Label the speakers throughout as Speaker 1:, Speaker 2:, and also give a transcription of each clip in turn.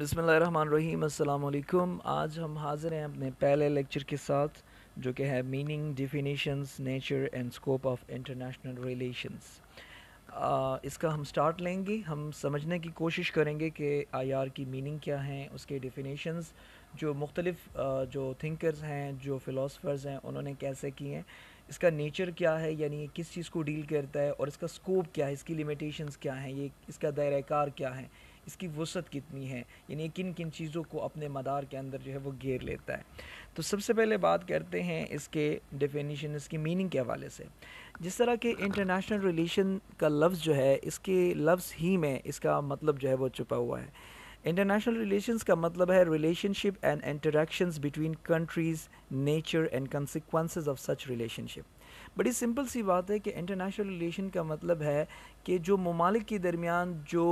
Speaker 1: बसमीम आज हम हाज़िर हैं अपने पहले लेक्चर के साथ जो कि है meaning definitions nature and scope of international relations इसका हम स्टार्ट लेंगे हम समझने की कोशिश करेंगे कि आईआर की मीनिंग क्या हैं उसके डिफिनीशंस जो मुख्तलिफ जो थिंकर्स हैं जो फ़िलासफ़र्स हैं उन्होंने कैसे किए हैं इसका नेचर क्या है यानी किस चीज़ को डील करता है और इसका स्कोप क्या है इसकी लिमिटेशंस क्या हैं ये इसका दायरा कार क्या है इसकी वसत कितनी है यानी किन किन चीज़ों को अपने मदार के अंदर जो है वो घेर लेता है तो सबसे पहले बात करते हैं इसके डेफिनेशन इसकी मीनिंग के हवाले से जिस तरह के इंटरनेशनल रिलेशन का लफ्ज़ जो है इसके लफ्ज़ ही में इसका मतलब जो है वो छुपा हुआ है इंटरनेशनल रिलेशंस का मतलब है relationship and interactions between countries nature and consequences of such relationship बड़ी सिंपल सी बात है कि इंटरनेशनल रिलेशन का मतलब है कि जो ममालिक के दरमियान जो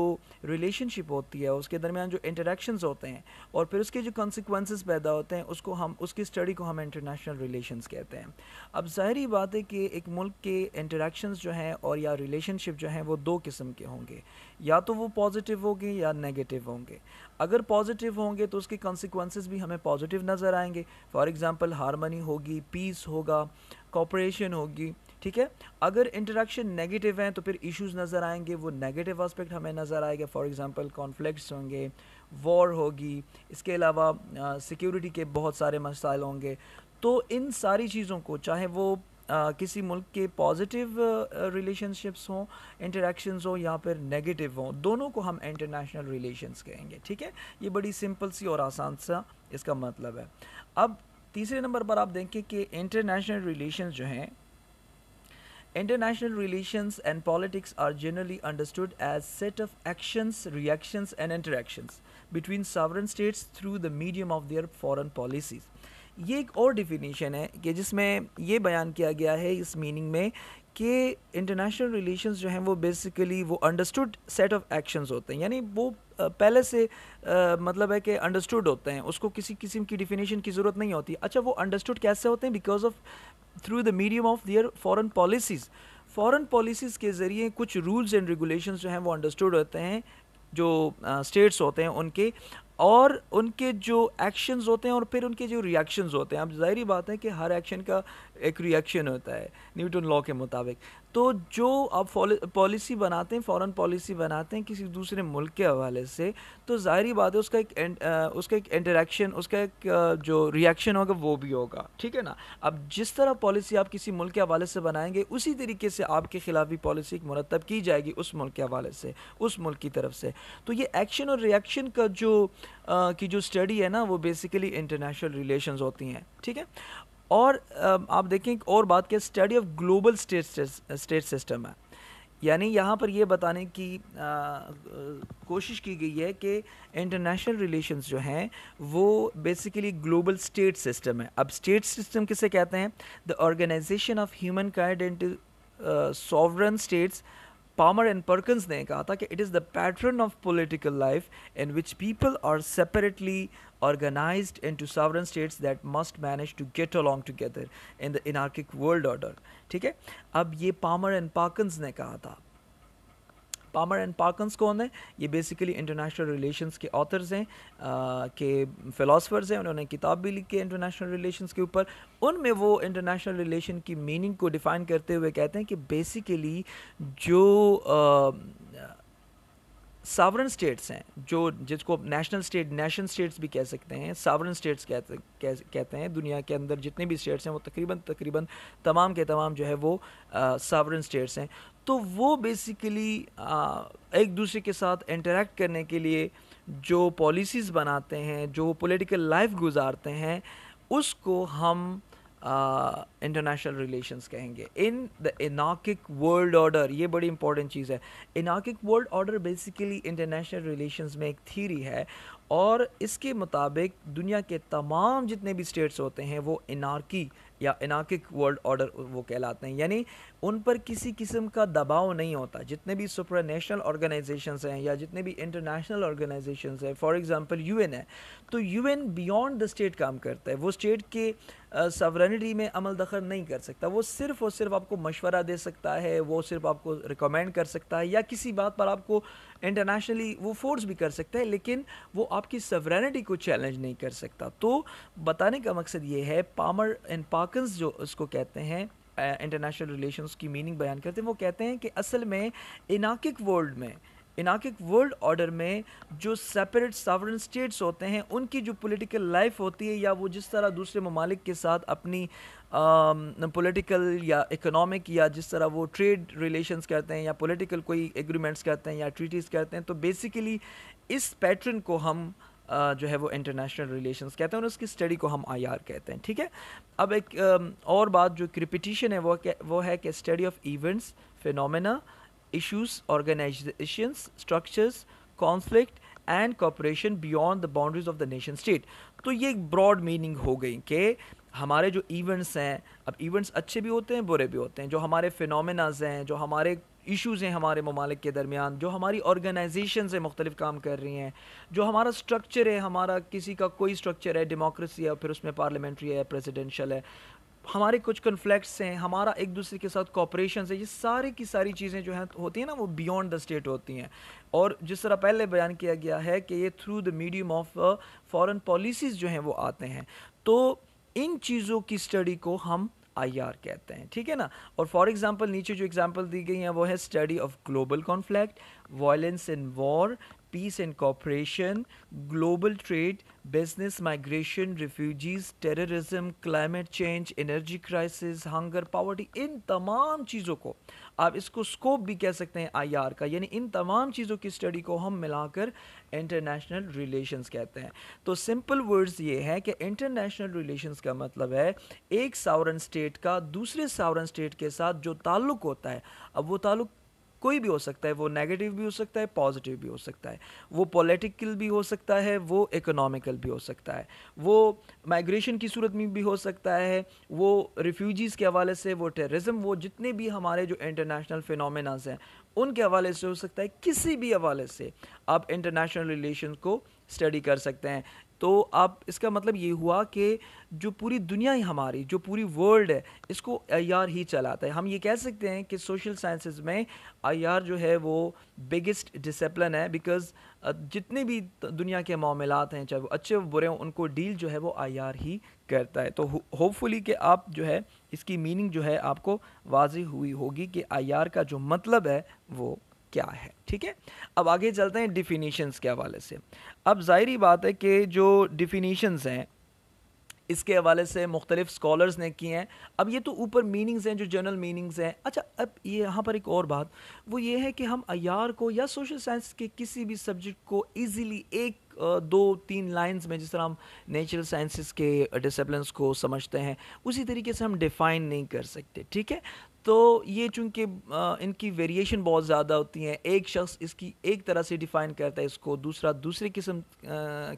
Speaker 1: रिलेशनशिप होती है उसके दरमियान जो इंटरेक्शंस होते हैं और फिर उसके जो कॉन्सिक्वेंसेस पैदा होते हैं उसको हम उसकी स्टडी को हम इंटरनेशनल रिलेशंस कहते हैं अब ज़ाहरी बात है कि एक मुल्क के इंटरेक्शंस जो हैं और या रिलेशनशिप जो हैं वो दो किस्म के होंगे या तो वो पॉजिटिव होंगे या नेगेटिव होंगे अगर पॉजिटिव होंगे तो उसके कॉन्सिक्वेंसेस भी हमें पॉजिटिव नज़र आएंगे फॉर एग्ज़ाम्पल हारमनी होगी पीस होगा कॉपरेशन होगी ठीक है अगर इंटरेक्शन नेगेटिव हैं तो फिर इश्यूज नज़र आएंगे वो नेगेटिव एस्पेक्ट हमें नज़र आएगा फॉर एग्जांपल कॉन्फ्लिक्ट्स होंगे वॉर होगी इसके अलावा सिक्योरिटी के बहुत सारे मसाइल होंगे तो इन सारी चीज़ों को चाहे वो आ, किसी मुल्क के पॉजिटिव रिलेशनशिप्स हों इंटरेक्शंस हों या फिर नेगेटिव हों दोनों को हम इंटरनेशनल रिलेशंस कहेंगे ठीक है ये बड़ी सिंपल सी और आसान सा इसका मतलब है अब तीसरे नंबर पर आप देखें कि इंटरनेशनल रिलेशंस जो हैं international relations and politics are generally understood as set of actions reactions and interactions between sovereign states through the medium of their foreign policies ये एक और डिफिनीशन है कि जिसमें ये बयान किया गया है इस मीनिंग में कि इंटरनेशनल रिलेशंस जो हैं वो बेसिकली वो अंडरस्टूड सेट ऑफ एक्शंस होते हैं यानी वो पहले से आ, मतलब है कि अंडरस्टूड होते हैं उसको किसी किस्म की डिफिनेशन की ज़रूरत नहीं होती अच्छा वो अंडरस्टूड कैसे होते हैं because of through the medium of their foreign policies foreign policies के ज़रिए कुछ रूल्स एंड रेगुलेशन जो हैं वो अंडरस्टूड होते हैं जो स्टेट्स होते हैं उनके और उनके जो एक्शंस होते हैं और फिर उनके जो रिएक्शंस होते हैं अब जाहिर बात है कि हर एक्शन का एक रिएक्शन होता है न्यूटन लॉ के मुताबिक तो जो आप पॉलिसी बनाते हैं फॉरेन पॉलिसी बनाते हैं किसी दूसरे मुल्क के हवाले से तो ज़ाहिर बात है उसका एक उसका एक इंटरेक्शन उसका एक जो रिएक्शन होगा वो भी होगा ठीक है ना अब जिस तरह पॉलिसी आप किसी मुल्क के हवाले से बनाएंगे उसी तरीके से आपके ख़िलाफ़ भी पॉलिसी मुरतब की जाएगी उस मुल्क के हवाले से उस मुल्क की तरफ से तो ये एक्शन और रिएक्शन का जो आ, की जो स्टडी है ना वो बेसिकली इंटरनेशनल रिलेशन होती हैं ठीक है और आप देखें एक और बात क्या study of global state state system है यानी यहाँ पर यह बताने की आ, कोशिश की गई है कि इंटरनेशनल रिलेशंस जो हैं वो बेसिकली ग्लोबल स्टेट सिस्टम है अब स्टेट सिस्टम किसे कहते हैं the organization of human kind and sovereign states Palmer and Perkins ने कहा था कि it is the pattern of political life in which people are separately organized into sovereign states that must manage to get along together in the anarchic world order ठीक है अब ये Palmer and पार्कन्स ने कहा था पामर एंड पार्कन्स कौन है ये बेसिकली इंटरनेशनल रिलेशंस के ऑथर्स हैं के फिलोसफर्स हैं उन्होंने किताब भी लिखी है इंटरनेशनल रिलेशंस के ऊपर उनमें वो इंटरनेशनल रिलेशन की मीनिंग को डिफ़ाइन करते हुए कहते हैं कि बेसिकली जो uh, सावरन स्टेट्स हैं जो जिसको नेशनल स्टेट नेशन स्टेट्स भी कह सकते हैं सावरन स्टेट्स कहते कहते हैं दुनिया के अंदर जितने भी स्टेट्स हैं वो तकरीबन तकरीबन तमाम के तमाम जो है वो सावरन स्टेट्स हैं तो वो बेसिकली एक दूसरे के साथ इंटरेक्ट करने के लिए जो पॉलिसीज़ बनाते हैं जो पॉलिटिकल लाइफ गुजारते हैं उसको हम इंटरनेशनल uh, रिलेशंस कहेंगे in the anarchic world order ये बड़ी इंपॉर्टेंट चीज़ है anarchic world order basically international relations में एक थीरी है और इसके मुताबिक दुनिया के तमाम जितने भी स्टेट्स होते हैं वो इनार्की या इनाकिक वर्ल्ड ऑर्डर वो कहलाते हैं यानी उन पर किसी किस्म का दबाव नहीं होता जितने भी सुपरनेशनल ऑर्गेनाइजेशंस हैं या जितने भी इंटरनेशनल ऑर्गेनाइजेशंस हैं फॉर एग्जांपल यूएन है तो यूएन बियॉन्ड द स्टेट काम करता है वो स्टेट के सवरनिटी में अमल दखल नहीं कर सकता वो सिर्फ़ और सिर्फ आपको मशवरा दे सकता है वो सिर्फ आपको रिकमेंड कर सकता है या किसी बात पर आपको इंटरनेशनली वो फोर्स भी कर सकता है लेकिन वो आपकी सवरनिटी को चैलेंज नहीं कर सकता तो बताने का मकसद ये है पामर एंड पार्कन्स जो उसको कहते हैं इंटरनेशनल रिलेशंस की मीनिंग बयान करते हैं वो कहते हैं कि असल में इनाकिक वर्ल्ड में इनाकिक वर्ल्ड ऑर्डर में जो सेपरेट सावरन स्टेट्स होते हैं उनकी जो पॉलिटिकल लाइफ होती है या वो जिस तरह दूसरे ममालिक के साथ अपनी पॉलिटिकल या इकोनॉमिक या जिस तरह वो ट्रेड रिलेशंस करते हैं या पॉलिटिकल कोई एग्रीमेंट्स करते हैं या ट्रीटीज़ करते हैं तो बेसिकली इस पैटर्न को हम आ, जो है वो इंटरनेशनल रिलेशंस कहते हैं और उसकी स्टडी को हम आई आर कहते हैं ठीक है अब एक आ, और बात जो रिपिटिशन है वो वो है कि study of events phenomena issues, organizations, structures, conflict and cooperation beyond the boundaries of the nation state. तो ये एक broad meaning हो गई कि हमारे जो events हैं अब events अच्छे भी होते हैं बुरे भी होते हैं जो हमारे फिनोमेनाज हैं जो हमारे इशूज़ हैं हमारे ममालिक के दरमियान जो हमारी ऑर्गेनाइजेशन से मुख्तलिफ काम कर रही हैं जो हमारा स्ट्रक्चर है हमारा किसी का कोई स्ट्रक्चर है डेमोक्रेसी है फिर उसमें पार्लियामेंट्री है प्रेजिडेंशल है हमारे कुछ कन्फ्लैक्ट्स हैं हमारा एक दूसरे के साथ कॉपरेशन है ये सारी की सारी चीज़ें जो हैं होती हैं ना वो बियॉन्ड द स्टेट होती हैं और जिस तरह पहले बयान किया गया है कि ये through the medium of foreign policies जो हैं वो आते हैं तो इन चीज़ों की स्टडी को हम आई आर कहते हैं ठीक है ना और फॉर एग्जाम्पल नीचे जो एग्जाम्पल दी गई हैं वो है study of global conflict violence in war peace and cooperation, global trade, business, migration, refugees, terrorism, climate change, energy crisis, hunger, poverty, इन तमाम चीज़ों को आप इसको स्कोप भी कह सकते हैं आर का यानी इन तमाम चीज़ों की स्टडी को हम मिलाकर इंटरनेशनल रिलेशंस कहते हैं तो सिंपल वर्ड्स ये है कि इंटरनेशनल रिलेशंस का मतलब है एक सावरन स्टेट का दूसरे सावरन स्टेट के साथ जो ताल्लुक़ होता है अब वो ताल्लुक़ कोई भी हो सकता है वो नेगेटिव भी हो सकता है पॉजिटिव भी हो सकता है वो पॉलिटिकल भी हो सकता है वो इकोनॉमिकल भी हो सकता है वो माइग्रेशन की सूरत में भी हो सकता है वो रिफ्यूजीज़ के हवाले से वो टेररिज्म वो जितने भी हमारे जो इंटरनेशनल फिनोमेनास हैं उनके हवाले से हो सकता है किसी भी हवाले से आप इंटरनेशनल रिलेशन को स्टडी कर सकते हैं तो अब इसका मतलब ये हुआ कि जो पूरी दुनिया ही हमारी जो पूरी वर्ल्ड है इसको आई आर ही चलाता है हम ये कह सकते हैं कि सोशल साइंसेज में आई आर जो है वो बिगेस्ट डिसप्लिन है बिकॉज जितने भी दुनिया के मामला हैं चाहे वो अच्छे बुरे हों उनको डील जो है वो आई आर ही करता है तो होपफुली कि आप जो है इसकी मीनिंग जो है आपको वाजी हुई होगी कि आई आर का जो मतलब है वो क्या है ठीक है अब आगे चलते हैं डिफिनीशंस के हवाले से अब जाहिर बात है कि जो डिफिनीशंस हैं इसके हवाले से मुख्तलिफ स्कॉलर्स ने किए हैं अब ये तो ऊपर मीनिंग्स हैं जो जनरल मीनिंग्स हैं अच्छा अब ये यहाँ पर एक और बात वो ये है कि हम अयार को या सोशल साइंस के किसी भी सब्जेक्ट को ईज़िली एक दो तीन लाइंस में जिस तरह हम नेचुरल साइंसेस के डिसिप्लिनस को समझते हैं उसी तरीके से हम डिफ़ाइन नहीं कर सकते ठीक है तो ये चूंकि इनकी वेरिएशन बहुत ज़्यादा होती हैं एक शख्स इसकी एक तरह से डिफ़ाइन करता है इसको दूसरा दूसरे किस्म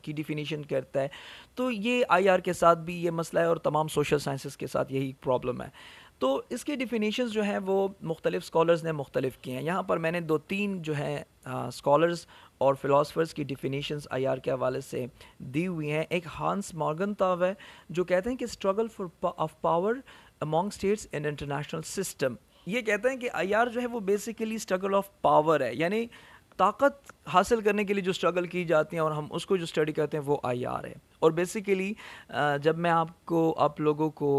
Speaker 1: की डिफिनीशन करता है तो ये आईआर के साथ भी ये मसला है और तमाम सोशल साइंसेस के साथ यही प्रॉब्लम है तो इसके डिफिनीशन जो है वो मुख्तलिफ़ स्कॉलर्स ने मुख्तलिफ़ किए हैं यहाँ पर मैंने दो तीन जो हैं स्कॉलर्स और फ़िलासफ़र्स की आई आर के हवाले से दी हुई हैं एक हांस मॉर्गन ताव है जो कहते हैं कि struggle for of power among states and international system ये कहते हैं कि आई आर जो है वो बेसिकली स्ट्रगल ऑफ पावर है यानी ताकत हासिल करने के लिए जो स्ट्रगल की जाती है और हम उसको जो स्टडी करते हैं वो आई आर है और बेसिकली जब मैं आपको आप लोगों को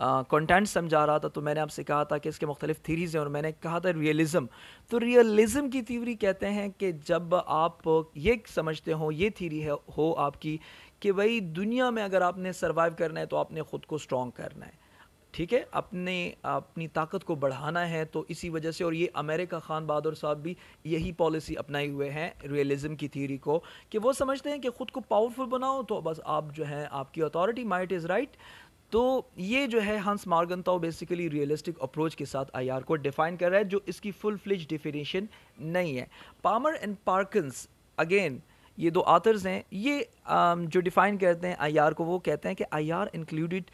Speaker 1: कंटेंट समझा रहा था तो मैंने आपसे कहा था कि इसके मुख्तलिफ थीरीज़ हैं और मैंने कहा था रियलिज़्म तो रियलिज़म की थीरी कहते हैं कि जब आप ये समझते हो ये थीरी है हो आपकी कि भाई दुनिया में अगर आपने सर्वाइव करना है तो आपने ख़ुद को स्ट्रॉन्ग करना है ठीक है अपने अपनी ताकत को बढ़ाना है तो इसी वजह से और ये अमेरिका खान बहादुर साहब भी यही पॉलिसी अपनाए हुए हैं रियलिज़म की थीरी को कि वो समझते हैं कि ख़ुद को पावरफुल बनाओ तो बस आप जो हैं आपकी authority might is right right, तो ये जो है हंस मार्गनताओ बेसिकली रियलिस्टिक अप्रोच के साथ आई को डिफाइन कर रहा है जो इसकी फुल फ्लिज डिफिनेशन नहीं है पामर एंड पार्किंस अगेन ये दो आथर्स हैं ये um, जो डिफाइन करते हैं आई को वो कहते हैं कि I R included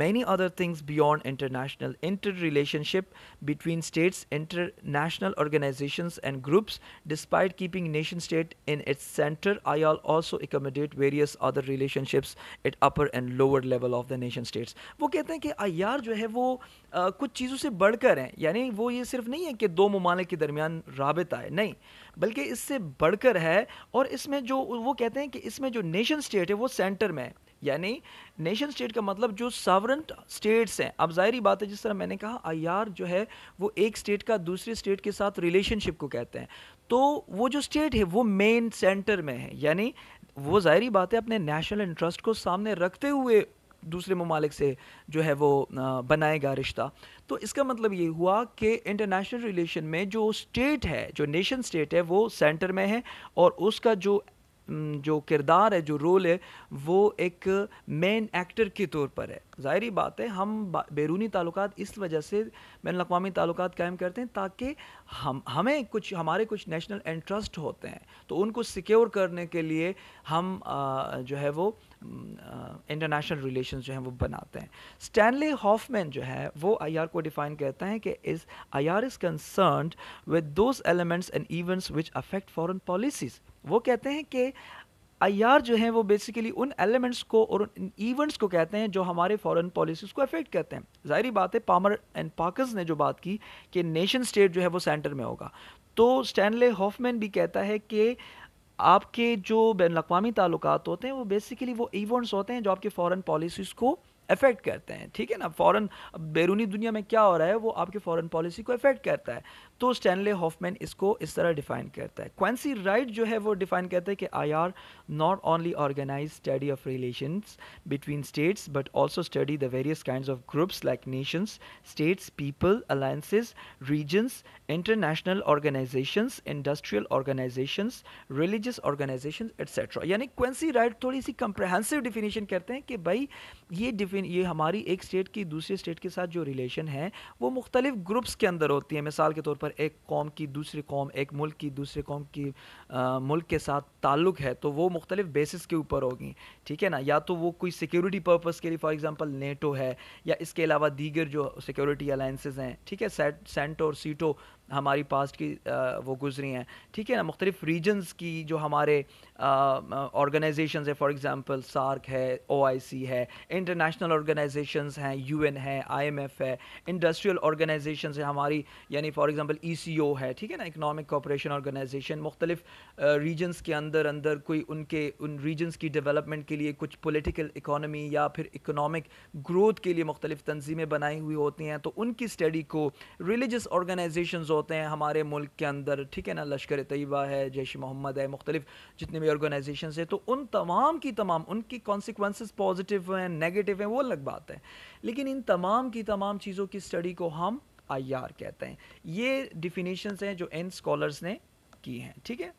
Speaker 1: many other things beyond international inter relationship between states international organizations and groups despite keeping nation state in its center I R also accommodate various other relationships at upper and lower level of the nation states वो कहते हैं कि I are जो है वो आ, कुछ चीज़ों से बढ़कर हैं यानी वो ये सिर्फ नहीं है कि दो ममालिक के दरमियान रबता है नहीं बल्कि इससे बढ़कर है और इसमें जो वो कहते हैं कि इसमें जो नेशन स्टेट है वो सेंटर में है यानी नेशन स्टेट का मतलब जो सावरन स्टेट्स हैं अब जाहिर बात है जिस तरह मैंने कहा आईआर जो है वो एक स्टेट का दूसरे स्टेट के साथ रिलेशनशिप को कहते हैं तो वो जो स्टेट है वो मेन सेंटर में है यानी वो जाहिर बात है अपने नेशनल इंटरेस्ट को सामने रखते हुए दूसरे ममालिक से जो है वो बनाएगा रिश्ता तो इसका मतलब ये हुआ कि इंटरनेशनल रिलेशन में जो स्टेट है जो नेशन स्टेट है वो सेंटर में है और उसका जो जो किरदार है जो रोल है वो एक मेन एक्टर के तौर पर है ज़ाहरी बात है हम बैरूनी ताल्लुक इस वजह से बैन अवी ताल्लुक कायम करते हैं ताकि हम हमें कुछ हमारे कुछ नेशनल इंटरेस्ट होते हैं तो उनको सिक्योर करने के लिए हम आ, जो है वो इंटरनेशनल रिलेशन जो हैं वो बनाते हैं स्टैनली हॉफमैन जो है वो आई को डिफाइन करते हैं कि इस I R is concern with those elements and events which affect foreign policies वो कहते हैं कि आई जो है वो बेसिकली उन एलिमेंट्स को और उन इवेंट्स को कहते हैं जो हमारे फॉरेन पॉलिसीज़ को अफेक्ट करते हैं जाहिर बात है पामर एंड पाकस ने जो बात की कि नेशन स्टेट जो है वो सेंटर में होगा तो स्टैनले हॉफमैन भी कहता है कि आपके जो बैन अवी ताल्लुक होते हैं वो बेसिकली वो इवेंट्स होते हैं जो आपके फॉरेन पॉलिसीज़ को अफेक्ट करते हैं ठीक है ना फॉरेन बैरूनी दुनिया में क्या हो रहा है वो आपके फॉरेन पॉलिसी को अफेक्ट करता है तो स्टैनले हॉफमैन इसको इस तरह डिफाइन करता है क्वेंसी राइट जो है वो डिफाइन करता है कि I R not only organize study of relation between states but also study the various kind of groups like nations states people alliances regions international organization industrial organization religious organization etcetera यानी क्वेंसी right थोड़ी सी comprehensive definition करते हैं कि भाई ये डिफिन ये हमारी एक स्टेट की दूसरे स्टेट के साथ जो रिलेशन है वो मुख्तलिफ ग्रुप्स के अंदर होती है मिसाल के तौर पर पर एक कौम की दूसरी कौम एक मुल्क की दूसरे कौम की आ, मुल्क के साथ ताल्लुक़ है तो वो मुख्तलिफ बेसिस के ऊपर होगी ठीक है ना या तो वो कोई सिक्योरिटी पर्पज़ के लिए फॉर एग्ज़ाम्पल नेटो है या इसके अलावा दीगर जो सिक्योरिटी अलाइंसेज हैं ठीक है सेंटो और सीटो हमारी पास्ट की वो गुजरी हैं ठीक है ना मुख्तलिफ रीजन्स की जो हमारे ऑर्गेनाइजेशन है फॉर एग्ज़ाम्पल सार्क है ओ आई सी है इंटरनेशनल ऑर्गेनाइजेशन हैं यू एन है आई एम एफ है इंडस्ट्रियल ऑर्गेनाइजेशन है हमारी यानी फॉर एग्ज़ाम्पल ई सी ओ है ठीक है ना इकनॉमिक कॉपरेशन ऑर्गेनाइजेशन मुख्तलिफ रीजन्स के अंदर अंदर कोई उनके उन रीजन्स की डेवलपमेंट के लिए कुछ पोलिटिकल इकानमी या फिर इकनॉमिक ग्रोथ के लिए मुख्तलिफ तनजीमें बनाई हुई होती हैं तो उनकी स्टडी को रिलीजस ऑर्गेनाइजेशन और होते हैं हमारे मुल्क के अंदर ठीक है ना लश्कर तयबा है जैश मोहम्मद है मुख्तलिफ जितने भी ऑर्गेनाइजेशन है तो उन तमाम की तमाम उनकी कॉन्सिक्वेंसेज पॉजिटिव हैं नेगेटिव हैं वो अलग बात है लेकिन इन तमाम की तमाम चीज़ों की स्टडी को हम आई आर कहते हैं ये डिफिनीशंस हैं जो एन स्कॉलर्स ने की हैं ठीक है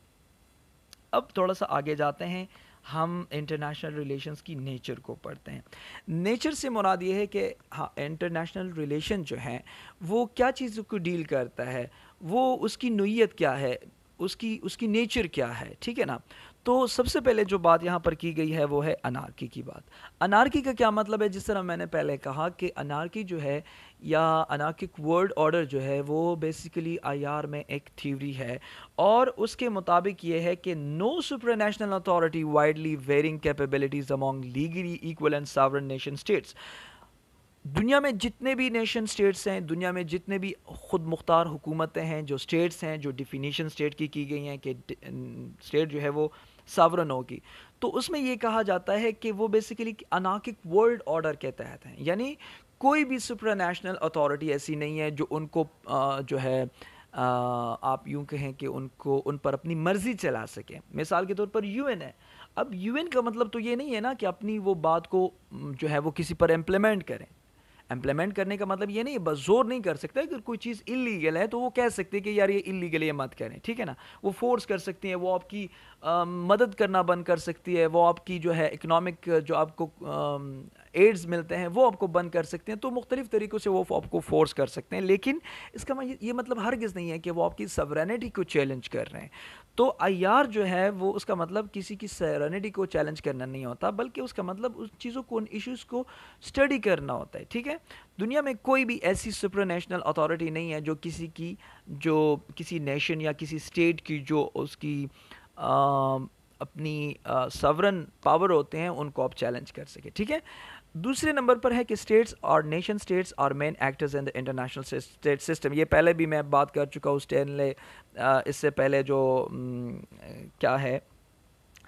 Speaker 1: अब थोड़ा सा आगे जाते हैं हम इंटरनेशनल रिलेशंस की नेचर को पढ़ते हैं नेचर से मुराद ये है कि हाँ इंटरनेशनल रिलेशन जो है वो क्या चीज़ों को डील करता है वो उसकी नोयत क्या है उसकी उसकी नेचर क्या है ठीक है ना तो सबसे पहले जो बात यहाँ पर की गई है वो है अनारकी की बात अनारकी का क्या मतलब है जिस तरह मैंने पहले कहा कि अनारकी जो है या अनार्किक वर्ल्ड ऑर्डर जो है वो बेसिकली आईआर में एक थ्योरी है और उसके मुताबिक ये है कि no super authority widely varying capabilities among legally equal and sovereign nation states दुनिया में जितने भी नेशन स्टेट्स हैं दुनिया में जितने भी ख़ुद मुख्तार हुकूमतें हैं जो स्टेट्स हैं जो डिफिनीशन स्टेट की की गई हैं कि स्टेट जो है वो सावरन होगी तो उसमें ये कहा जाता है कि वो बेसिकली अनाकिक वर्ल्ड ऑर्डर के तहत हैं यानी कोई भी सुप्रानेशनल अथॉरिटी ऐसी नहीं है जो उनको आ, जो है आ, आप यूं कहें कि उनको उन पर अपनी मर्ज़ी चला सकें मिसाल के तौर पर यूएन है अब यूएन का मतलब तो ये नहीं है ना कि अपनी वो बात को जो है वो किसी पर इम्प्लीमेंट करें एम्प्लीमेंट करने का मतलब ये नहीं जोर नहीं कर सकता अगर कोई चीज़ इलीगल है तो वो कह सकते हैं कि यार ये इलीगल ये मत करें ठीक है ना वो फोर्स कर सकते हैं वो आपकी मदद करना बंद कर सकती है वो आपकी जो है इकनॉमिक जो आपको एड्स मिलते हैं वो आपको बंद कर सकते हैं तो मुख्तलिफ़ तरीक़ों से वो आपको फोर्स कर सकते हैं लेकिन इसका ये मतलब हरगज़ नहीं है कि वो आपकी सवरेनिटी को चैलेंज कर रहे हैं तो आई आर जो है वो उसका मतलब किसी की सवरेनिटी को चैलेंज करना नहीं होता बल्कि उसका मतलब उन चीज़ों को उन इशूज़ को स्टडी करना होता है ठीक है दुनिया में कोई भी ऐसी सुपर नेशनल अथॉरिटी नहीं है जो किसी की जो किसी नेशन या किसी स्टेट की जो उसकी अपनी सवरन पावर होते हैं उनको आप चैलेंज कर सके ठीक है दूसरे नंबर पर है कि स्टेट्स और नेशन स्टेट्स और main actors in the international state system ये पहले भी मैं बात कर चुका हूँ स्टेनले इससे पहले जो क्या है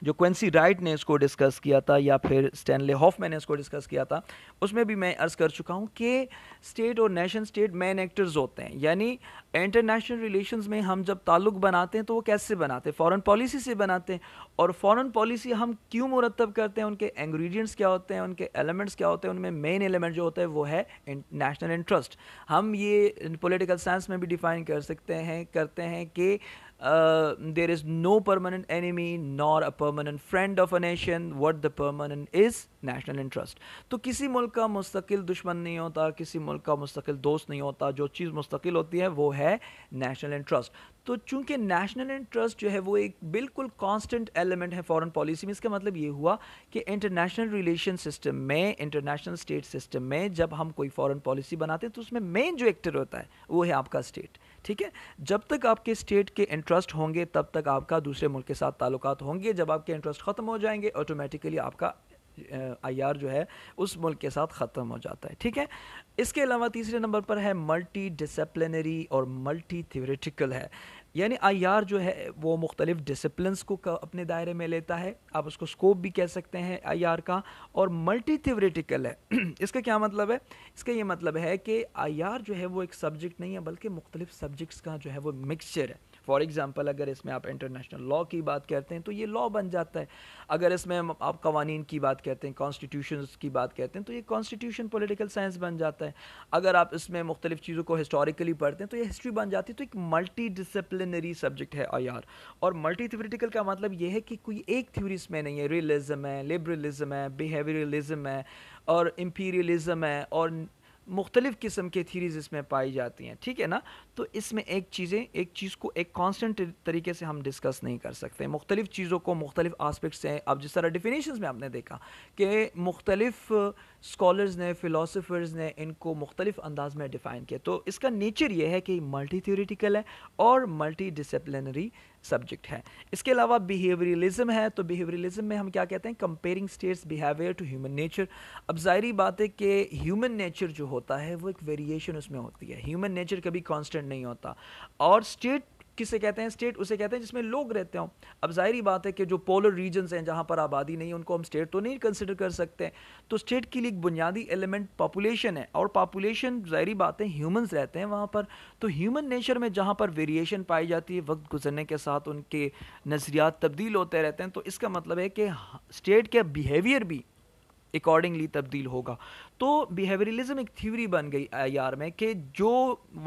Speaker 1: जो क्वेंसी राइट ने इसको डिस्कस किया था या फिर स्टैनले हॉफमैन ने इसको डिस्कस किया था उसमें भी मैं अर्ज़ कर चुका हूँ कि स्टेट और नेशन स्टेट मैन एक्टर्स होते हैं यानी इंटरनेशनल रिलेशंस में हम जब ताल्लुक बनाते हैं तो वो कैसे बनाते हैं फॉरेन पॉलिसी से बनाते हैं और फॉरेन पॉलिसी हम क्यों मुरतब करते हैं उनके इंग्रेडिएंट्स क्या होते हैं उनके एलिमेंट्स क्या होते हैं उनमें मेन एलिमेंट जो होता है वो है नेशनल इंटरेस्ट हम ये पोलिटिकल साइंस में भी डिफाइन कर सकते हैं करते हैं कि there is no permanent enemy nor a permanent friend of a nation what the permanent is national interest तो किसी मुल्क का मुस्तकिल दुश्मन नहीं होता किसी मुल्क का मुस्तकिल दोस्त नहीं होता जो चीज़ मुस्तकिल होती है वो है नेशनल इंटरेस्ट तो चूंकि नेशनल इंटरेस्ट जो है वो एक बिल्कुल कांस्टेंट एलिमेंट है फॉरेन पॉलिसी में इसका मतलब ये हुआ कि इंटरनेशनल रिलेशन सिस्टम में इंटरनेशनल स्टेट सिस्टम में जब हम कोई फॉरेन पॉलिसी बनाते हैं तो उसमें मेन जो एक्टर होता है वो है आपका स्टेट ठीक है जब तक आपके स्टेट के इंटरेस्ट होंगे तब तक आपका दूसरे मुल्क के साथ ताल्लुक होंगे जब आपके इंटरेस्ट ख़त्म हो जाएंगे ऑटोमेटिकली आपका आईआर जो है उस मुल्क के साथ ख़त्म हो जाता है ठीक है इसके अलावा तीसरे नंबर पर है मल्टी डिसप्लिनरी और मल्टी थियोरेटिकल है यानी आईआर जो है वो मुख्तलिफ डिसप्लिनस को अपने दायरे में लेता है आप उसको स्कोप भी कह सकते हैं आईआर का और मल्टी थियोरेटिकल है इसका क्या मतलब है इसका ये मतलब है कि आईआर जो है वो एक सब्जेक्ट नहीं है बल्कि मुख्तलिफ सब्जेक्ट्स का जो है वो मिक्सचर है फॉर एग्ज़ाम्पल अगर इसमें आप इंटरनेशनल लॉ की बात करते हैं तो ये लॉ बन जाता है अगर इसमें आप कवानीन की बात करते हैं कॉन्स्टिट्यूशन की बात करते हैं तो ये कॉन्स्टिट्यूशन पोलिटिकल साइंस बन जाता है अगर आप इसमें मुख्तलिफ़ चीज़ों को हिस्टोरिकली पढ़ते हैं तो ये हिस्ट्री बन जाती है तो एक मल्टी डिसप्लिनरी सब्जेक्ट है आई और मल्टी थ्योरेटिकल का मतलब ये है कि कोई एक थ्योरी इसमें नहीं है रियलिज़म है लिबरलिज़म है बिहेवियरलिज़म है और इम्पीरियलिज़म है और मुख्तलिफ़ किस्म के थीरीज़ इसमें पाई जाती हैं ठीक है ना तो इसमें एक चीज़ें एक चीज़ को एक कांस्टेंट तरीके से हम डिस्कस नहीं कर सकते मुख्तलिफ़ चीज़ों को मुख्तलिफ़ आस्पेक्ट्स से अब जिस तरह डिफिनीशन में आपने देखा कि मुख्तलिफ़ स्कॉलर्स ने फिलोसफर्स ने इनको मुख्तलिफ अंदाज में डिफ़ाइन किया तो इसका नेचर यह है कि मल्टी थियोरिटिकल है और मल्टी डिसप्लिनरी सब्जेक्ट है इसके अलावा बिहेवियरलिज्म है तो बिहेवियरलिज्म में हम क्या कहते हैं comparing states behaviour to human nature अब जाहरी बात है कि ह्यूमन नेचर जो होता है वो एक वेरिएशन उसमें होती है ह्यूमन नेचर कभी कांस्टेंट नहीं होता और स्टेट किसे कहते हैं स्टेट उसे कहते हैं जिसमें लोग रहते हों अब जाहिर बात है कि जो पोलर रीजन हैं जहाँ पर आबादी नहीं उनको हम स्टेट तो नहीं कंसिडर कर सकते तो स्टेट के लिए एक बुनियादी एलिमेंट पॉपुलेशन है और पॉपुलेशन जाहिर बात है ह्यूमंस रहते हैं वहाँ पर तो ह्यूमन नेचर में जहाँ पर वेरिएशन पाई जाती है वक्त गुजरने के साथ उनके नज़रियात तब्दील होते रहते हैं तो इसका मतलब है कि स्टेट के बिहेवियर भी अकॉर्डिंगली तब्दील होगा तो बिहेवियरलिज्म एक थ्योरी बन गई यार में कि जो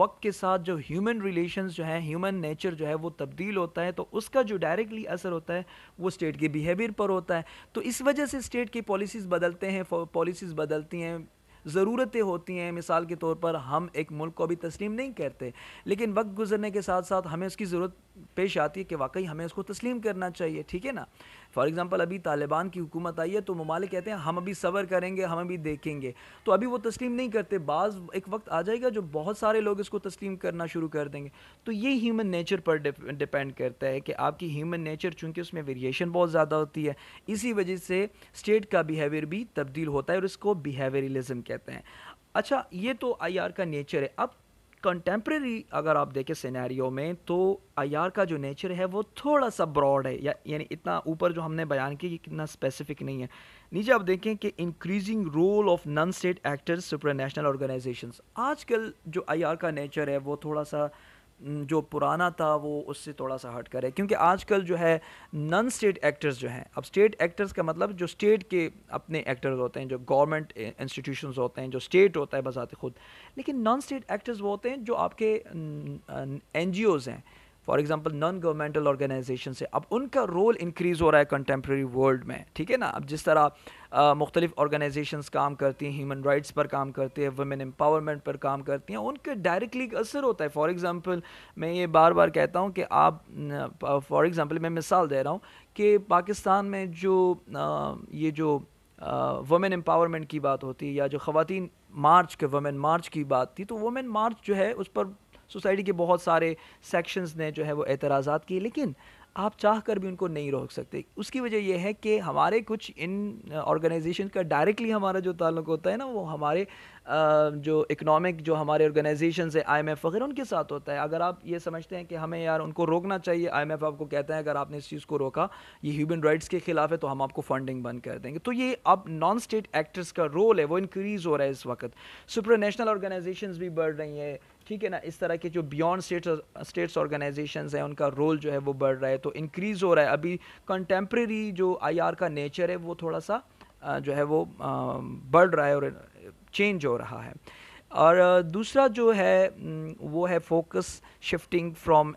Speaker 1: वक्त के साथ जो ह्यूमन रिलेशंस जो है ह्यूमन नेचर जो है वो तब्दील होता है तो उसका जो डायरेक्टली असर होता है वो स्टेट के बिहेवियर पर होता है तो इस वजह से स्टेट की पॉलिसीज़ बदलते हैं पॉलिसीज़ बदलती हैं ज़रूरतें होती हैं मिसाल के तौर पर हम एक मुल्क को अभी तस्लीम नहीं करते लेकिन वक्त गुजरने के साथ साथ हमें उसकी ज़रूरत पेश आती है कि वाकई हमें उसको तस्लीम करना चाहिए ठीक है ना फॉर एग्ज़ाम्पल अभी तालिबान की हुकूमत आई है तो ममालिक कहते हैं हम अभी सबर करेंगे हम अभी देखेंगे तो अभी वो तस्लीम नहीं करते बाज़ एक वक्त आ जाएगा जो बहुत सारे लोग इसको तस्लीम करना शुरू कर देंगे तो ये ह्यूमन नेचर पर डिपेंड करता है कि आपकी ह्यूमन नेचर चूँकि उसमें वेरिएशन बहुत ज़्यादा होती है इसी वजह से स्टेट का बिहेवियर भी तब्दील होता है और इसको बिहेवियरिज्म कहते हैं अच्छा ये तो आई आर का नेचर है अब कंटेम्प्रेरी अगर आप देखें सिनेरियो में तो आईआर का जो नेचर है वो थोड़ा सा ब्रॉड है या यानी इतना ऊपर जो हमने बयान किया कितना स्पेसिफिक नहीं है नीचे आप देखें कि increasing role of non state actors super national organization आजकल जो आईआर का नेचर है वो थोड़ा सा जो पुराना था वो उससे थोड़ा सा हट करे क्योंकि आजकल जो है नॉन स्टेट एक्टर्स जो हैं अब स्टेट एक्टर्स का मतलब जो स्टेट के अपने एक्टर्स होते हैं जो गवर्नमेंट इंस्टीट्यूशन होते हैं जो स्टेट होता है बजात खुद लेकिन नॉन स्टेट एक्टर्स वो होते हैं जो आपके एन हैं for example non governmental organization से अब उनका रोल इंक्रीज़ हो रहा है कंटेम्प्रेरी वर्ल्ड में ठीक है ना अब जिस तरह मुख्तलिफ ऑर्गेनाइजेशन काम करती हैं ह्यूमन राइट्स पर काम करती हैं वुमेन एम्पावरमेंट पर काम करती हैं उनके डायरेक्टली असर होता है फॉर एग्ज़ाम्पल मैं ये बार बार कहता हूँ कि आप फॉर एग्ज़ाम्पल मैं मिसाल दे रहा हूँ कि पाकिस्तान में जो आ, ये जो वुमेन एम्पावरमेंट की बात होती है या जो ख़वान मार्च के वुमेन मार्च की बात थी तो वुमेन मार्च जो है उस पर सोसाइटी के बहुत सारे सेक्शंस ने जो है वो एतराज़ा किए लेकिन आप चाह कर भी उनको नहीं रोक सकते उसकी वजह यह है कि हमारे कुछ इन ऑर्गेनाइजेशन uh, का डायरेक्टली हमारा जो ताल्लुक होता है ना वो हमारे जो इकनॉमिक जो हमारे ऑर्गेनाइजेशन है आई एम एफ वगैरह उनके साथ होता है अगर आप ये समझते हैं कि हमें यार उनको रोकना चाहिए आई एम एफ आपको कहते हैं अगर आपने इस चीज़ को रोका ये ह्यूमन राइट्स के खिलाफ है तो हम आपको फंडिंग बंद कर देंगे तो ये अब नॉन स्टेट एक्टर्स का रोल है वो इंक्रीज़ हो रहा है इस वक्त सुपरनेशनल ऑर्गेनाइजेशन भी बढ़ रही हैं ठीक है ना इस तरह के जो बियॉन्ड स्टेट स्टेट्स ऑर्गेनाइजेशन हैं उनका रोल जो है वो बढ़ रहा है तो इंक्रीज़ हो रहा है अभी कंटेम्प्रेरी जो आई का नेचर है वो थोड़ा सा जो है वो बढ़ रहा है और चेंज हो रहा है और दूसरा जो है वो है focus shifting from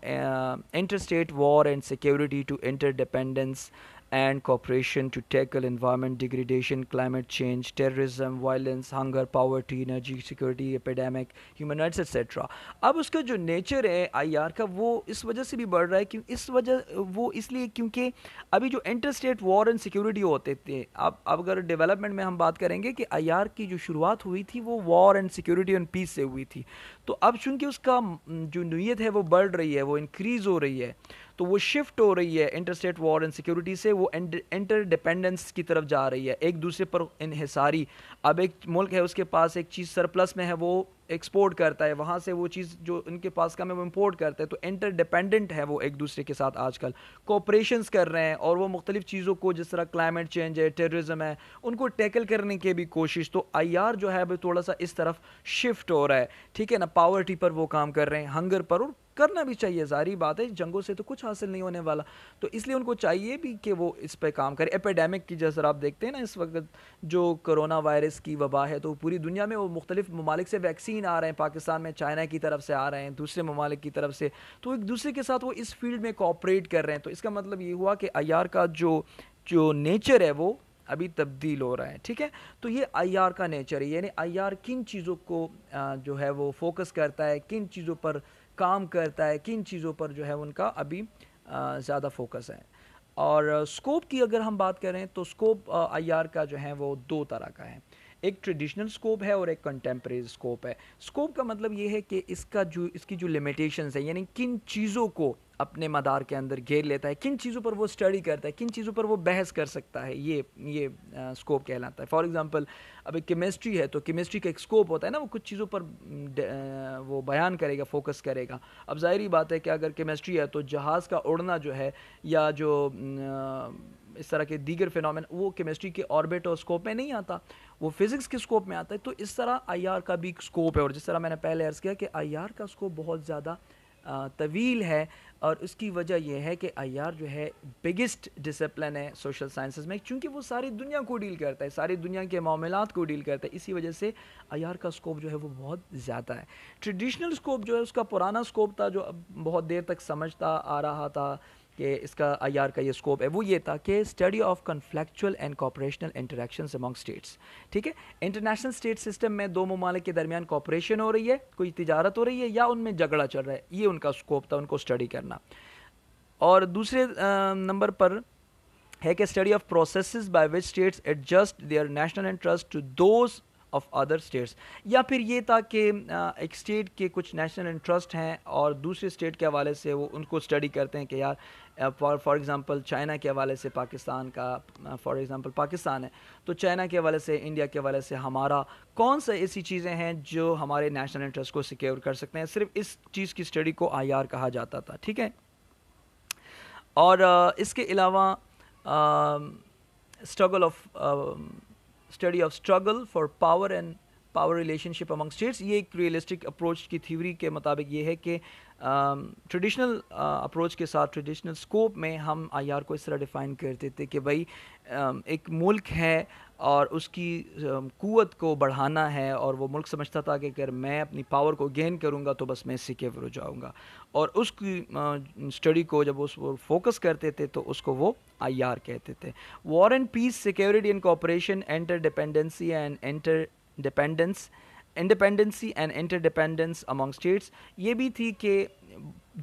Speaker 1: inter state war and security to inter dependence and cooperation to tackle environment degradation, climate change, terrorism, violence, hunger, poverty, energy security, epidemic, human rights etc. अब उसका जो नेचर है आई आर का वो इस वजह से भी बढ़ रहा है क्यों इस वजह वो इसलिए क्योंकि अभी जो inter state war and security होते थे अब अब अगर डेवलपमेंट में हम बात करेंगे कि आई आर की जो शुरुआत हुई थी वो war and security and peace से हुई थी तो अब चूंकि उसका जो नीयत है वो बढ़ रही है वो इंक्रीज़ हो रही है तो वो शिफ्ट हो रही है इंटरस्टेट वॉर एंड सिक्योरिटी से वो इंटर डिपेंडेंस की तरफ जा रही है एक दूसरे पर इनहसारी अब एक मुल्क है उसके पास एक चीज़ सरप्लस में है वो एक्सपोर्ट करता है वहाँ से वो चीज़ जो उनके पास कम है वो इम्पोर्ट करता है तो इंटर डिपेंडेंट है वो एक दूसरे के साथ आजकल कोऑपरेशन कर रहे हैं और वो मुख्तलिफ चीज़ों को जिस तरह क्लाइमेट चेंज है टेररिज्म है उनको टैकल करने की भी कोशिश तो आई जो है अभी थोड़ा सा इस तरफ शिफ्ट हो रहा है ठीक है ना पावर्टी पर वो काम कर रहे हैं हंगर पर और करना भी चाहिए जारी बात है जंगों से तो कुछ हासिल नहीं होने वाला तो इसलिए उनको चाहिए भी कि वो इस पर काम करें एपेडेमिक की जैसा आप देखते हैं ना इस वक्त जो करोना वायरस की वबा है तो पूरी दुनिया में वो मुख्तलिफ ममालिक से वैक्सीन चीन आ रहे हैं पाकिस्तान में चाइना की तरफ से आ रहे हैं दूसरे ममालिक की तरफ से तो एक दूसरे के साथ वो इस फील्ड में कॉपरेट कर रहे हैं तो इसका मतलब ये हुआ कि अयार का जो जो नेचर है वो अभी तब्दील हो रहा है ठीक है तो ये आई आर का नेचर है यानी आई आर किन चीज़ों को जो है वो फोकस करता है किन चीज़ों पर काम करता है किन चीज़ों पर जो है उनका अभी ज़्यादा फोकस है और स्कोप की अगर हम बात करें तो स्कोप आई आर का जो है वो दो तरह का है एक ट्रेडिशनल स्कोप है और एक कंटेम्प्रेरी स्कोप है स्कोप का मतलब ये है कि इसका जो इसकी जो लिमिटेशंस है यानी किन चीज़ों को अपने मदार के अंदर घेर लेता है किन चीज़ों पर वो स्टडी करता है किन चीज़ों पर वो बहस कर सकता है ये ये स्कोप कहलाता है फॉर एग्ज़ाम्पल अब एक केमिस्ट्री है तो केमिस्ट्री का एक स्कोप होता है ना वो कुछ चीज़ों पर वो बयान करेगा फोकस करेगा अब जाहिर बात है कि अगर केमिस्ट्री है तो जहाज़ का उड़ना जो है या जो आ, इस तरह के दीगर फिनमिन वो केमिस्ट्री के ऑर्बिट और स्कोप में नहीं आता वो फिज़िक्स के स्कोप में आता है तो इस तरह आई का भी स्कोप है और जिस तरह मैंने पहले अर्ज़ किया कि आई का स्कोप बहुत ज़्यादा तवील है और उसकी वजह यह है कि आई जो है बिगेस्ट डिसिप्लिन है सोशल साइंस में क्योंकि वो सारी दुनिया को डील करता है सारी दुनिया के मामला को डील करता है इसी वजह से आई का स्कोप जो है वो बहुत ज़्यादा है ट्रेडिशनल स्कोप जो है उसका पुराना स्कोप था जो अब बहुत देर तक समझता आ रहा था कि इसका आईआर का ये स्कोप है वो ये था कि study of conflictual and cooperational interaction among states ठीक है इंटरनेशनल स्टेट सिस्टम में दो ममालिक के दरमियान कॉपरेशन हो रही है कोई तजारत हो रही है या उनमें झगड़ा चल रहा है ये उनका स्कोप था उनको स्टडी करना और दूसरे नंबर पर है कि study of process by which states adjust their national interest to those of other states या फिर ये था कि एक स्टेट के कुछ नेशनल इंटरेस्ट हैं और दूसरे स्टेट के हवाले से वो उनको स्टडी करते हैं कि यार फॉर फॉर एग्ज़ाम्पल चाइना के हवाले से पाकिस्तान का फॉर एग्ज़ाम्पल पाकिस्तान है तो चाइना के हवाले से इंडिया के हवाले से हमारा कौन सा ऐसी चीज़ें हैं जो हमारे नेशनल इंटरेस्ट को सिक्योर कर सकते हैं सिर्फ इस चीज़ की स्टडी को आई कहा जाता था ठीक है और इसके अलावा struggle of study of struggle for power and power relationship among states ये एक रियलिस्टिक अप्रोच की थ्योरी के मुताबिक ये है कि ट्रेडिशनल um, अप्रोच uh, के साथ ट्रेडिशनल स्कोप में हम आई को इस तरह डिफ़ाइन करते थे कि भाई um, एक मुल्क है और उसकी um, कुत को बढ़ाना है और वो मुल्क समझता था कि अगर मैं अपनी पावर को गेन करूँगा तो बस मैं सिक्योर हो जाऊँगा और उसकी स्टडी uh, को जब उस पर फोकस करते थे तो उसको वो आई आर कहते थे war and peace security and cooperation interdependency and interdependence independency and interdependence among states ये भी थी कि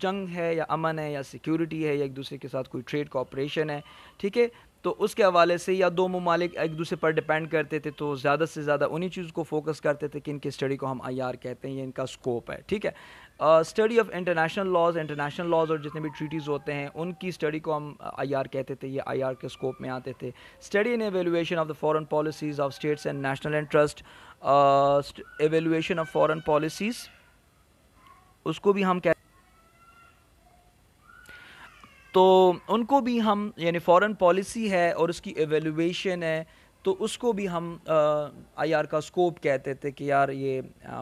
Speaker 1: जंग है या अमन है या सिक्योरिटी है या एक दूसरे के साथ कोई ट्रेड कॉपरेशन है ठीक है तो उसके हवाले से या दो ममालिक एक दूसरे पर डिपेंड करते थे तो ज़्यादा से ज़्यादा उन्हीं चीज़ को फोकस करते थे कि इनकी स्टडी को हम आई कहते हैं या इनका स्कोप है ठीक है study of international laws international laws और जितने भी ट्रीटीज़ होते हैं उनकी स्टडी को हम आई आर कहते थे ये आई आर के स्कोप में आते थे study in evaluation of the foreign policies of states and national interest evaluation of foreign policies उसको भी हम कहते तो उनको भी हम यानी फॉरेन पॉलिसी है और उसकी एवेलुएशन है तो उसको भी हम आईआर का स्कोप कहते थे कि यार ये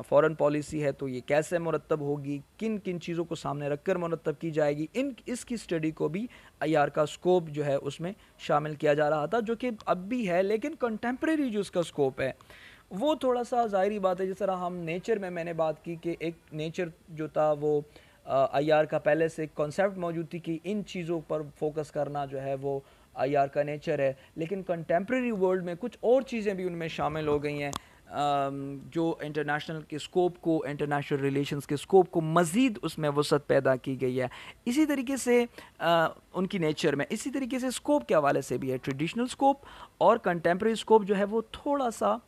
Speaker 1: फॉरेन पॉलिसी है तो ये कैसे मुरतब होगी किन किन चीज़ों को सामने रखकर मुरतब की जाएगी इन इसकी स्टडी को भी आईआर का स्कोप जो है उसमें शामिल किया जा रहा था जो कि अब भी है लेकिन कंटेम्प्रेरी जो उसका स्कोप है वो थोड़ा सा ज़ाहरी बात है जिस तरह हम नेचर में मैंने बात की कि एक नेचर जो था वो आई आर का पहले से एक कॉन्सेप्ट मौजूद थी कि इन चीज़ों पर फोकस करना जो है वो आईआर का नेचर है लेकिन कंटेम्प्रेरी वर्ल्ड में कुछ और चीज़ें भी उनमें शामिल हो गई हैं जो इंटरनेशनल के स्कोप को इंटरनेशनल रिलेशंस के स्कोप को मज़ीद उसमें वसत पैदा की गई है इसी तरीके से आ, उनकी नेचर में इसी तरीके से स्कोप के हवाले से भी है ट्रेडिशनल स्कोप और कंटेम्प्रेरी स्कोप जो है वो थोड़ा सा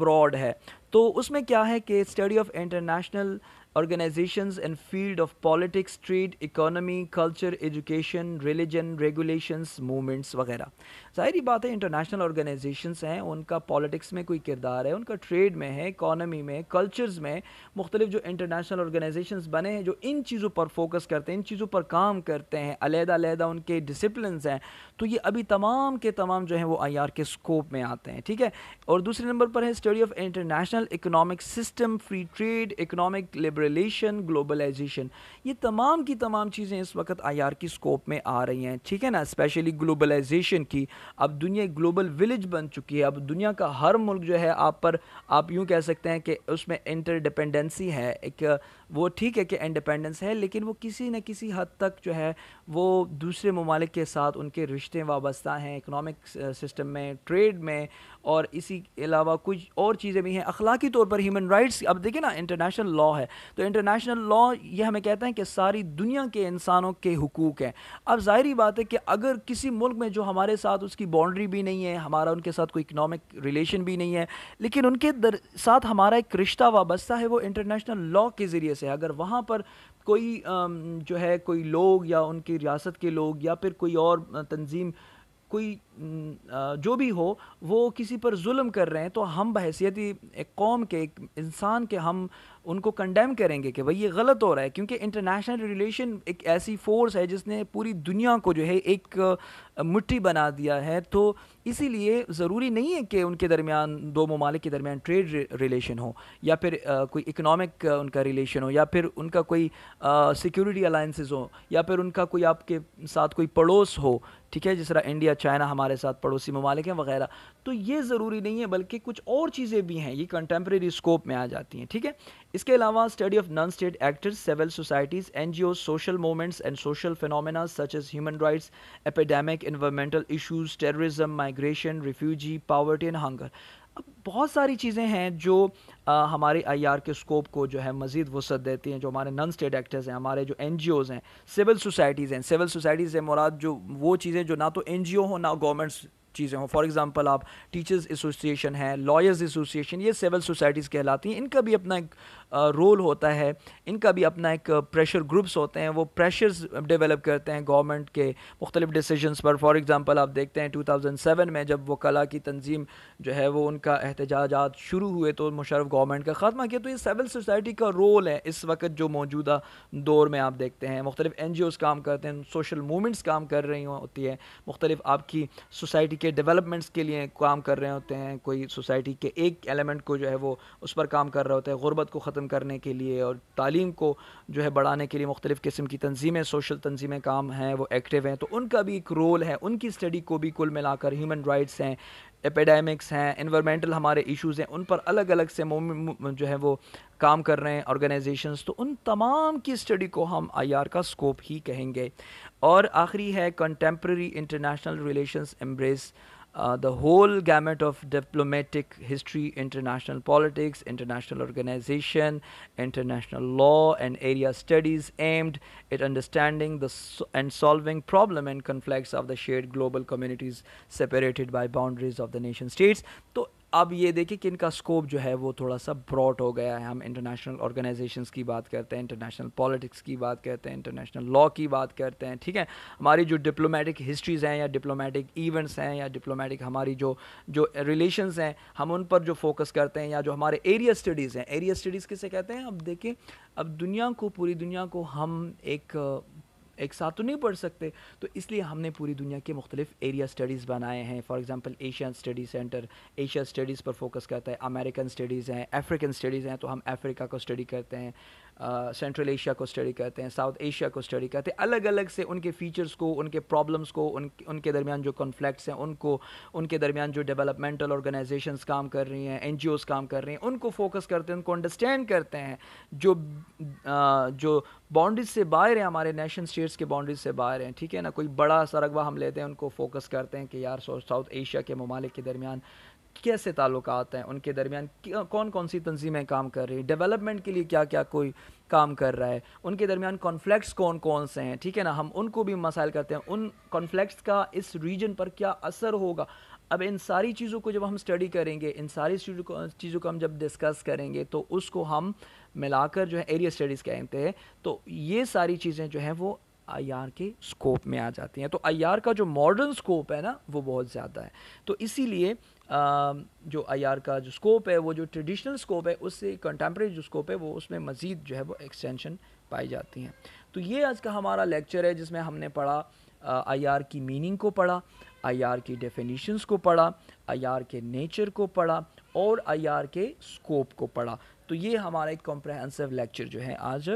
Speaker 1: ब्रॉड है तो उसमें क्या है कि study of international organizations and field of politics trade economy culture education religion regulations movements वगैरह जाहिर बात है इंटरनेशनल ऑर्गेनाइजेशंस हैं उनका पॉलिटिक्स में कोई किरदार है उनका ट्रेड में है इकॉनमी में कल्चर्स में मुख्तलिफ जो इंटरनेशनल ऑर्गेनाइजेशंस बने हैं जो इन चीज़ों पर फोकस करते हैं इन चीज़ों पर काम करते हैं अलहदा अलहदा उनके डिसिप्लिन हैं तो ये अभी तमाम के तमाम जो हैं वो आई के स्कोप में आते हैं ठीक है और दूसरे नंबर पर है study of international economic system free trade economic liber liberalization globalization ये तमाम की तमाम चीज़ें इस वक्त आई आर की स्कोप में आ रही हैं ठीक है ना स्पेशली ग्लोबलाइजेशन की अब दुनिया ग्लोबल विलेज बन चुकी है अब दुनिया का हर मुल्क जो है आप पर आप यूँ कह सकते हैं कि उसमें इंटर डिपेंडेंसी है एक वो ठीक है कि इंडिपेंडेंस है लेकिन वो किसी न किसी हद तक जो है वो दूसरे ममालिक के साथ उनके रिश्ते वाबस्ता हैं इकनॉमिक सिस्टम uh, में ट्रेड में और इसी अलावा कुछ और चीज़ें भी हैं अखलाकी तौर पर ह्यूमन राइट्स अब देखिए ना इंटरनेशनल लॉ है तो इंटरनेशनल लॉ ये हमें कहते हैं कि सारी दुनिया के इंसानों के हकूक़ हैं अब ज़ाहरी बात है कि अगर किसी मुल्क में जो हमारे साथ उसकी बाउंड्री भी नहीं है हमारा उनके साथ कोई इकनॉमिक रिलेशन भी नहीं है लेकिन उनके दर, साथ हमारा एक रिश्ता वाबस्ता है वो इंटरनेशनल लॉ के ज़रिए से अगर वहाँ पर कोई जो है कोई लोग या उनकी रियासत के लोग या फिर कोई और तंजीम कोई जो भी हो वो किसी पर जुल्म कर रहे हैं तो हम बहसीत एक कौम के एक इंसान के हम उनको कंडेम करेंगे कि भाई ये गलत हो रहा है क्योंकि इंटरनेशनल रिलेशन एक ऐसी फोर्स है जिसने पूरी दुनिया को जो है एक मुट्ठी बना दिया है तो इसीलिए ज़रूरी नहीं है कि उनके दरमियान दो ममालिक के दरमियान ट्रेड रिलेशन हो या फिर आ, कोई इकनॉमिक उनका रिलेशन हो या फिर उनका कोई सिक्योरिटी अलाइंसिस हो या फिर उनका कोई आपके साथ कोई पड़ोस हो ठीक है जिस तरह इंडिया चाइना हमारे साथ पड़ोसी ममालिक हैं वगैरह तो ये ज़रूरी नहीं है बल्कि कुछ और चीज़ें भी हैं ये कंटेम्प्रेरी स्कोप में आ जाती हैं ठीक है इसके अलावा study of non state actors civil societies an social movements and social phenomena such as human rights epidemic environmental issues terrorism migration refugee poverty and hunger अब बहुत सारी चीज़ें हैं जो आ, हमारी आई आर के स्कोप को जो है मज़ीद वसत देती हैं जो हमारे नॉन स्टेट एक्टर्स हैं हमारे जो एन जी ओज़ हैं सिविल सोसाइटीज़ हैं सिविल सोसाइटीज़ से मुराद जो वो चीज़ें जो ना तो एन जी ओ हो ना गवर्नमेंट्स चीज़ें हों फॉर एग्ज़ाम्पल आप टीचर्स एसोसिएशन है लॉयर्स एसोसिएशन ये सिविल सोसाइटीज़ कहलाती हैं इनका भी अपना एक रोल होता है इनका भी अपना एक प्रेशर ग्रुप्स होते हैं वो प्रेशर्स डेवलप करते हैं गवर्नमेंट के मुख्तलिफ डिसीजंस पर फॉर एग्ज़ाम्पल आप देखते हैं 2007 में जब वो कला की तंजीम जो है वो उनका एहतजाजात शुरू हुए तो मुशरफ गवर्नमेंट का खात्मा किया तो ये सिविल सोसाइटी का रोल है इस वक्त जो मौजूदा दौर में आप देखते हैं मुख्तलिफ एन काम करते हैं सोशल मूवमेंट्स काम कर रही होती हैं मुख्तलिफ आपकी सोसाइटी के डेवलपमेंट्स के लिए काम कर रहे होते हैं कोई सोसाइटी के एक एलिमेंट को जो है वो उस पर काम कर रहे होते हैं गुर्बत को ख़त्म ख़त्म करने के लिए और तालीम को जो है बढ़ाने के लिए मुख्तलिफ़ किस्म की तंजीमें सोशल तंजीमें काम हैं वो एक्टिव हैं तो उनका भी एक रोल है उनकी स्टडी को भी कुल मिलाकर ह्यूमन राइट्स हैं एपिडेमिक्स हैं इन्वामेंटल हमारे इश्यूज़ हैं उन पर अलग अलग से जो है वो काम कर रहे हैं ऑर्गेनाइजेशंस तो उन तमाम की स्टडी को हम आईआर का स्कोप ही कहेंगे और आखिरी है contemporary international relations embrace Uh, the whole gamut of diplomatic history, international politics, international organization, international law, and area studies aimed at understanding the so and solving problem and conflicts of the shared global communities separated by boundaries of the nation states. So अब ये देखिए कि इनका scope जो है वो थोड़ा सा ब्रॉड हो गया है हम इंटरनेशनल ऑर्गेनाइजेशंस की बात करते हैं इंटरनेशनल पॉलिटिक्स की बात करते हैं इंटरनेशनल लॉ की बात करते हैं ठीक है हमारी जो डिप्लोमेटिक हिस्ट्रीज़ हैं या डिप्लोमेटिक इवेंट्स हैं या डिप्लोमेटिक हमारी जो जो रिलेशन हैं हम उन पर जो फोकस करते हैं या जो हमारे एरिया स्टडीज़ हैं एरिया स्टडीज़ किसे कहते हैं अब देखिए अब दुनिया को पूरी दुनिया को हम एक एक साथ तो नहीं पढ़ सकते तो इसलिए हमने पूरी दुनिया के मुख्तलिफ एरिया स्टडीज़ बनाए हैं for example Asian study centre Asia studies पर फोकस करता है अमेरिकन स्टडीज़ हैं अफ्रीकन स्टडीज़ हैं तो हम अफ्रीका को स्टडी करते हैं सेंट्रल एशिया को स्टडी करते हैं साउथ एशिया को स्टडी करते हैं अलग अलग से उनके फीचर्स को उनके प्रॉब्लम्स को उन उनके दरमियान जो कॉन्फ्लिक्ट्स हैं उनको उनके दरमियान जो डेवलपमेंटल ऑर्गेनाइजेशन काम कर रही हैं एन काम कर रही हैं उनको फोकस करते हैं उनको अंडरस्टैंड करते हैं जो आ, जो बाउंड्रीज से बाहर हैं हमारे नेशन स्टेट्स के बाउंड्रीज से बाहर हैं ठीक है ना कोई बड़ा सा हम लेते हैं उनको फोकस करते हैं कि यार साउथ एशिया के ममालिक के दरमियान कैसे ताल्लुकात हैं उनके दरमियान कौन कौन सी तंजीमें काम कर रही हैं डेवलपमेंट के लिए क्या क्या कोई काम कर रहा है उनके दरमियान कॉन्फ्लिक्ट्स कौन कौन से हैं ठीक है ना हम उनको भी मसाइल करते हैं उन कॉन्फ्लिक्ट्स का इस रीजन पर क्या असर होगा अब इन सारी चीज़ों को जब हम स्टडी करेंगे इन सारी चीज़ों को चीज़ों को हम जब डिस्कस करेंगे तो उसको हम मिलाकर जो है एरिया स्टडीज़ कहते हैं तो ये सारी चीज़ें जो हैं वो आई के स्कोप में आ जाती हैं तो आई का जो मॉडर्न स्कोप है ना वो बहुत ज़्यादा है तो इसीलिए Um, जो आर का जो स्कोप है वो जो ट्रेडिशनल स्कोप है उससे कंटेम्प्रेरी जो स्कोप है वो उसमें मज़ीद जो है वो एक्सटेंशन पाई जाती हैं तो ये आज का हमारा लेक्चर है जिसमें हमने पढ़ा आई uh, आर की मीनिंग को पढ़ा आर की डेफिनीशंस को पढ़ा आर के नेचर को पढ़ा और आर के स्कोप को पढ़ा तो ये हमारा एक कॉम्प्रहेंसिव लेक्चर जो है आज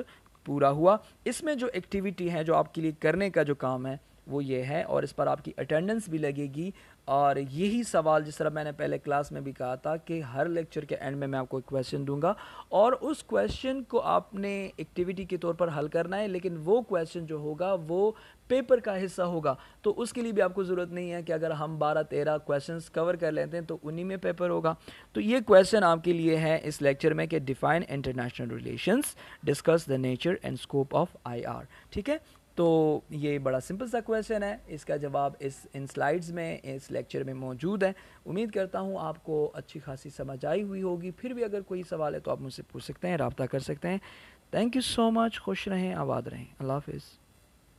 Speaker 1: पूरा हुआ इसमें जो एक्टिविटी है जो आपके लिए करने का जो काम है वो ये है और इस पर आपकी अटेंडेंस भी लगेगी और यही सवाल जिस तरह मैंने पहले क्लास में भी कहा था कि हर लेक्चर के एंड में मैं आपको एक क्वेश्चन दूंगा और उस क्वेश्चन को आपने एक्टिविटी के तौर पर हल करना है लेकिन वो क्वेश्चन जो होगा वो पेपर का हिस्सा होगा तो उसके लिए भी आपको ज़रूरत नहीं है कि अगर हम 12-13 क्वेश्चंस कवर कर लेते हैं तो उन्हीं में पेपर होगा तो ये क्वेश्चन आपके लिए है इस लेक्चर में कि define international relations discuss the nature and scope of IR ठीक है तो ये बड़ा सिंपल सा क्वेश्चन है इसका जवाब इस इन स्लाइड्स में इस लेक्चर में मौजूद है उम्मीद करता हूँ आपको अच्छी खासी समझ आई हुई होगी फिर भी अगर कोई सवाल है तो आप मुझसे पूछ सकते हैं रबता कर सकते हैं थैंक यू सो मच खुश रहें आबाद रहें अल्लाह हाफिज़